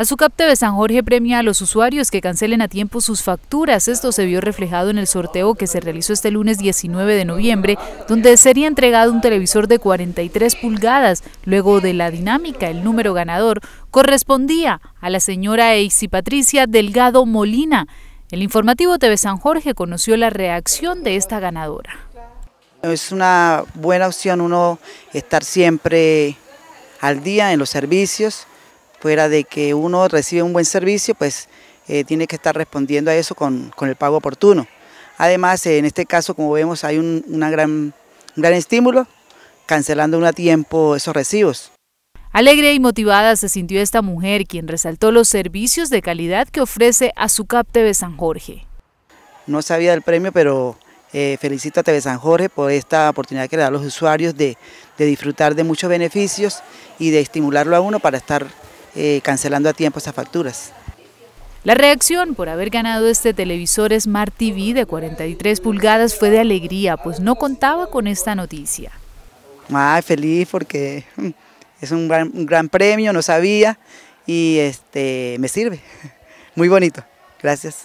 Azucap TV San Jorge premia a los usuarios que cancelen a tiempo sus facturas. Esto se vio reflejado en el sorteo que se realizó este lunes 19 de noviembre, donde sería entregado un televisor de 43 pulgadas. Luego de la dinámica, el número ganador correspondía a la señora Eisy Patricia Delgado Molina. El informativo TV San Jorge conoció la reacción de esta ganadora. Es una buena opción uno estar siempre al día en los servicios fuera de que uno recibe un buen servicio, pues eh, tiene que estar respondiendo a eso con, el pago oportuno. Además, en este caso, como vemos, hay un, gran, estímulo cancelando a tiempo esos recibos. Alegre y motivada se sintió esta mujer, quien resaltó los servicios de calidad que ofrece a su CAP TV San Jorge. No sabía del premio, pero eh, felicito a TV San Jorge por esta oportunidad que le da a los usuarios de, de disfrutar de muchos beneficios y de estimularlo a uno para estar eh, cancelando a tiempo esas facturas. La reacción por haber ganado este televisor Smart TV de 43 pulgadas fue de alegría, pues no contaba con esta noticia. Ay, feliz porque mm, es un gran, premio, no sabía y este, me sirve. Muy bonito, gracias.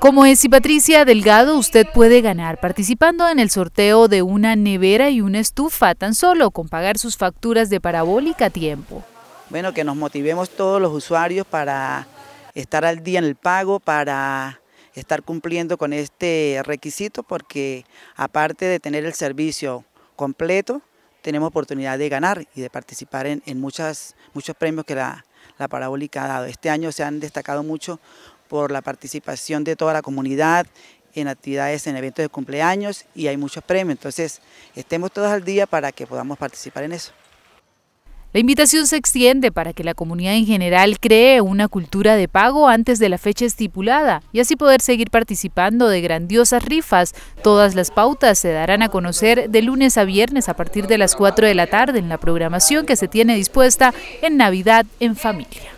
Como es y Patricia Delgado, usted puede ganar participando en el sorteo de una nevera y una estufa tan solo con pagar sus facturas de parabólica a tiempo bueno, que nos motivemos todos los usuarios para estar al día en el pago, para estar cumpliendo con este requisito, porque aparte de tener el servicio completo, tenemos oportunidad de ganar y de participar en, muchas, muchos premios que la, la parabólica ha dado. Este año se han destacado mucho por la participación de toda la comunidad en actividades, en eventos de cumpleaños y hay muchos premios. Entonces, estemos todos al día para que podamos participar en eso. La invitación se extiende para que la comunidad en general cree una cultura de pago antes de la fecha estipulada y así poder seguir participando de grandiosas rifas. Todas las pautas se darán a conocer de lunes a viernes a partir de las 4 de la tarde en la programación que se tiene dispuesta en Navidad en Familia.